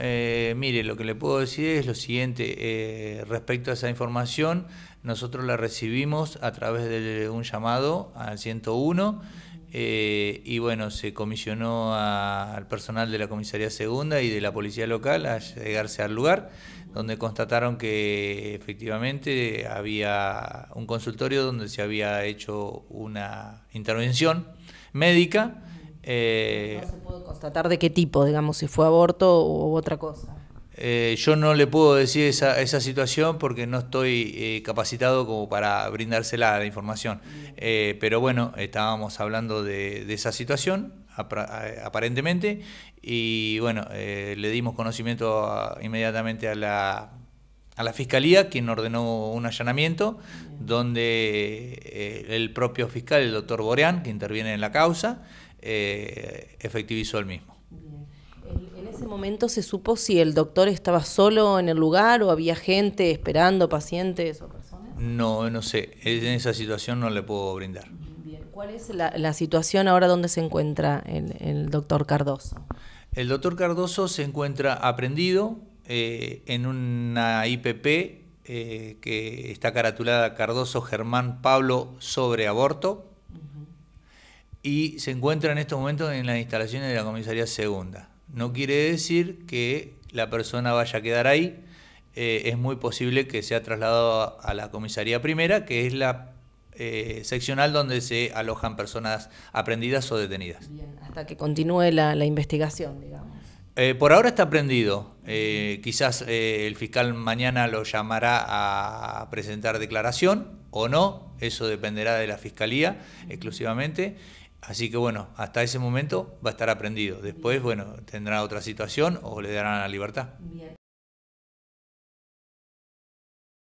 Eh, mire, lo que le puedo decir es lo siguiente, eh, respecto a esa información, nosotros la recibimos a través de un llamado al 101 eh, y bueno, se comisionó al personal de la comisaría segunda y de la policía local a llegarse al lugar, donde constataron que efectivamente había un consultorio donde se había hecho una intervención médica tratar de qué tipo, digamos, si fue aborto u otra cosa. Eh, yo no le puedo decir esa, situación porque no estoy eh, capacitado como para brindársela la información. Eh, pero bueno, estábamos hablando de, esa situación, aparentemente, y bueno, le dimos conocimiento inmediatamente a la, a la fiscalía, quien ordenó un allanamiento, donde el propio fiscal, el doctor Boreán, que interviene en la causa, eh, efectivizó el mismo. ¿En ese momento se supo si el doctor estaba solo en el lugar o había gente esperando, pacientes o personas? No, no sé. En esa situación no le puedo brindar. ¿Cuál es la, situación ahora donde se encuentra el, doctor Cardoso? El doctor Cardoso se encuentra aprendido eh, en una IPP eh, que está caratulada Cardoso Germán Pablo sobre aborto y se encuentra en estos momentos en las instalaciones de la comisaría segunda. No quiere decir que la persona vaya a quedar ahí, eh, es muy posible que sea trasladado a, la comisaría primera, que es la eh, seccional donde se alojan personas aprendidas o detenidas. Bien, hasta que continúe la, investigación, digamos. Eh, por ahora está aprendido quizás el fiscal mañana lo llamará a presentar declaración o no. Eso dependerá de la fiscalía exclusivamente. Así que bueno, hasta ese momento va a estar aprendido. Después, bueno, tendrá otra situación o le darán la libertad.